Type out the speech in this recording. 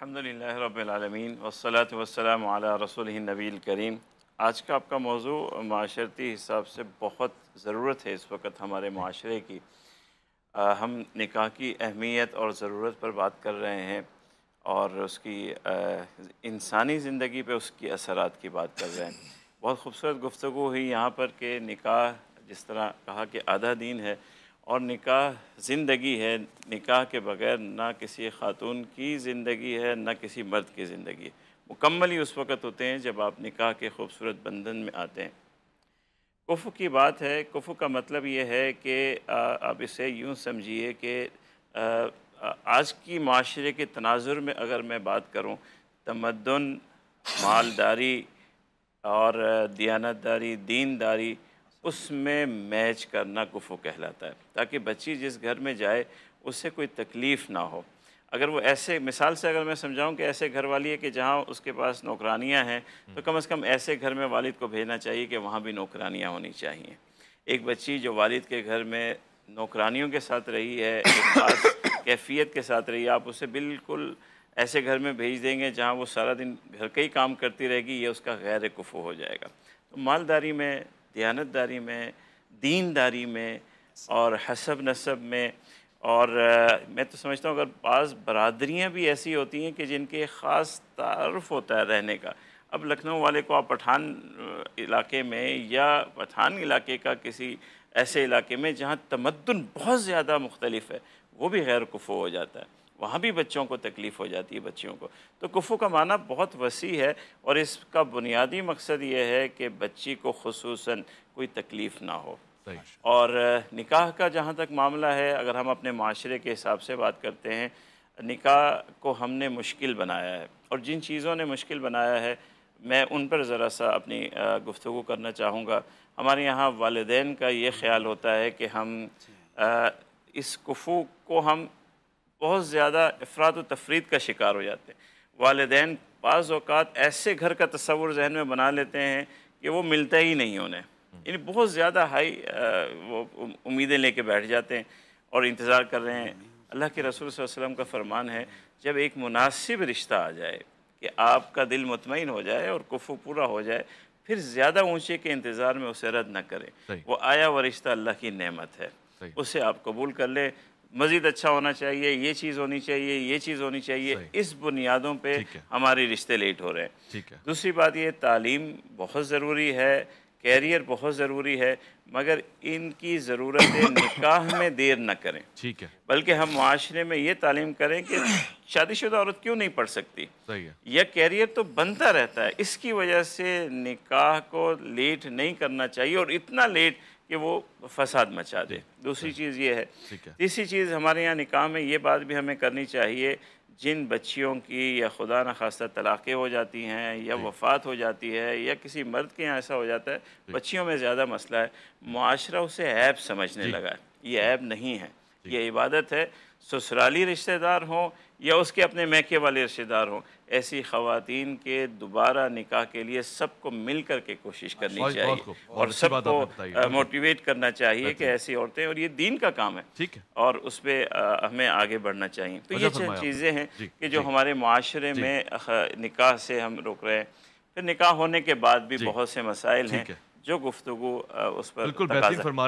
अल्हम्दुलिल्लाह रब्बिल आलमीन वस्सलातु वस्सलाम अला रसूलिहि नबील करीम आज का आपका मौजू माशरती हिसाब से बहुत ज़रूरत है इस वक्त हमारे माशरे की आ, हम निकाह की अहमियत और ज़रूरत पर बात कर रहे हैं और उसकी इंसानी ज़िंदगी पे उसकी असरात की बात कर रहे हैं बहुत खूबसूरत गुफ्तु हुई यहाँ पर कि निकाह जिस तरह कहा कि आधा दिन है और निकाह ज़िंदगी है निकाह के बगैर ना किसी खातून की ज़िंदगी है ना किसी मर्द की ज़िंदगी है मुकम्मल ही उस वक़्त होते हैं जब आप निकाह के खूबसूरत बंधन में आते हैं कुफ़ की बात है कुफ़ का मतलब ये है कि आप इसे यूँ समझिए कि आज की माशरे के तनाजुर में अगर मैं बात करूँ तमदन मालदारी और दयानतदारी दीनदारी उसमें मैच करना गुफो कहलाता है ताकि बच्ची जिस घर में जाए उसे कोई तकलीफ़ ना हो अगर वो ऐसे मिसाल से अगर मैं समझाऊं कि ऐसे घर वाली है कि जहाँ उसके पास नौकरानियाँ हैं तो हम्म। कम से कम ऐसे घर में वालिद को भेजना चाहिए कि वहाँ भी नौकरानियाँ होनी चाहिए एक बच्ची जो वालिद के घर में नौकरानियों के साथ रही है एक खास कैफियत के साथ रही है आप उसे बिल्कुल ऐसे घर में भेज देंगे जहाँ वो सारा दिन घर का ही काम करती रहेगी ये उसका गैर कुफ़ हो जाएगा तो मालदारी में दयानतदारी में दीनदारी में और हसब नसब में और आ, मैं तो समझता हूँ अगर बाज़ बरदरियाँ भी ऐसी होती हैं कि जिनके ख़ास तारफ होता है रहने का अब लखनऊ वाले को आप पठान इलाके में या पठान इलाके का किसी ऐसे इलाके में जहाँ तमदन बहुत ज़्यादा मुख्तलिफ है वो भी गैर कुफो हो जाता है वहाँ भी बच्चों को तकलीफ़ हो जाती है बच्चियों को तो कुफू का माना बहुत वसी है और इसका बुनियादी मकसद ये है कि बच्ची को खसूस कोई तकलीफ़ ना हो और निकाह का जहाँ तक मामला है अगर हम अपने माशरे के हिसाब से बात करते हैं निकाह को हमने मुश्किल बनाया है और जिन चीज़ों ने मुश्किल बनाया है मैं उन पर ज़रा सा अपनी गुफ्तु करना चाहूँगा हमारे यहाँ वालदेन का ये ख्याल होता है कि हम आ, इस कुफू को हम बहुत ज़्यादा अफराद व तफरीद का शिकार हो जाते हैं वालदे बाज़ अवत ऐसे घर का तस्वुर जहन में बना लेते हैं कि वो मिलता ही नहीं उन्हें यानी बहुत ज़्यादा हाई वो उम्मीदें लेके बैठ जाते हैं और इंतज़ार कर रहे हैं अल्लाह के रसूल वसलम का फरमान है जब एक मुनासिब रिश्ता आ जाए कि आपका दिल मुतमिन हो जाए और कुफू पूरा हो जाए फिर ज़्यादा ऊँचे के इंतज़ार में उसे रद्द न करें वो आया व रिश्ता अल्लाह की नमत है उसे आप कबूल कर ले मज़ीद अच्छा होना चाहिए ये चीज़ होनी चाहिए ये चीज़ होनी चाहिए इस बुनियादों पर हमारे रिश्ते लेट हो रहे हैं ठीक है दूसरी बात ये तालीम बहुत ज़रूरी है कैरियर बहुत ज़रूरी है मगर इनकी ज़रूरत निकाह में देर न करें ठीक है बल्कि हम माशरे में ये तालीम करें कि शादीशुदा औरत क्यों नहीं पढ़ सकती सही है यह कैरियर तो बनता रहता है इसकी वजह से निकाह को लेट नहीं करना चाहिए और इतना लेट कि वो फसाद मचा दे दूसरी चीज़ ये है तीसरी चीज़ हमारे यहाँ निकाह में ये बात भी हमें करनी चाहिए जिन बच्चियों की या खुदा न खास्ता तलाक़ें हो जाती हैं या वफात हो जाती है या किसी मर्द के यहाँ ऐसा हो जाता है बच्चियों में ज़्यादा मसला है माशरा उसे ऐप समझने लगा है ये ऐप नहीं है ये इबादत है ससुराली रिश्तेदार हों या उसके अपने मैके वाले रिश्तेदार हों ऐसी ख़वातीन के दोबारा निकाह के लिए सबको मिल कर के कोशिश करनी चाहिए और सबको मोटिवेट करना चाहिए अच्छा। कि ऐसी औरतें और ये दीन का काम है ठीक है और उस पर हमें आगे बढ़ना चाहिए तो ये चंद अच्छा चीज़ें हैं कि जो हमारे माशरे में निकाह से हम रुक रहे हैं फिर निकाह होने के बाद भी बहुत से मसाइल हैं जो गुफ्तु उस पर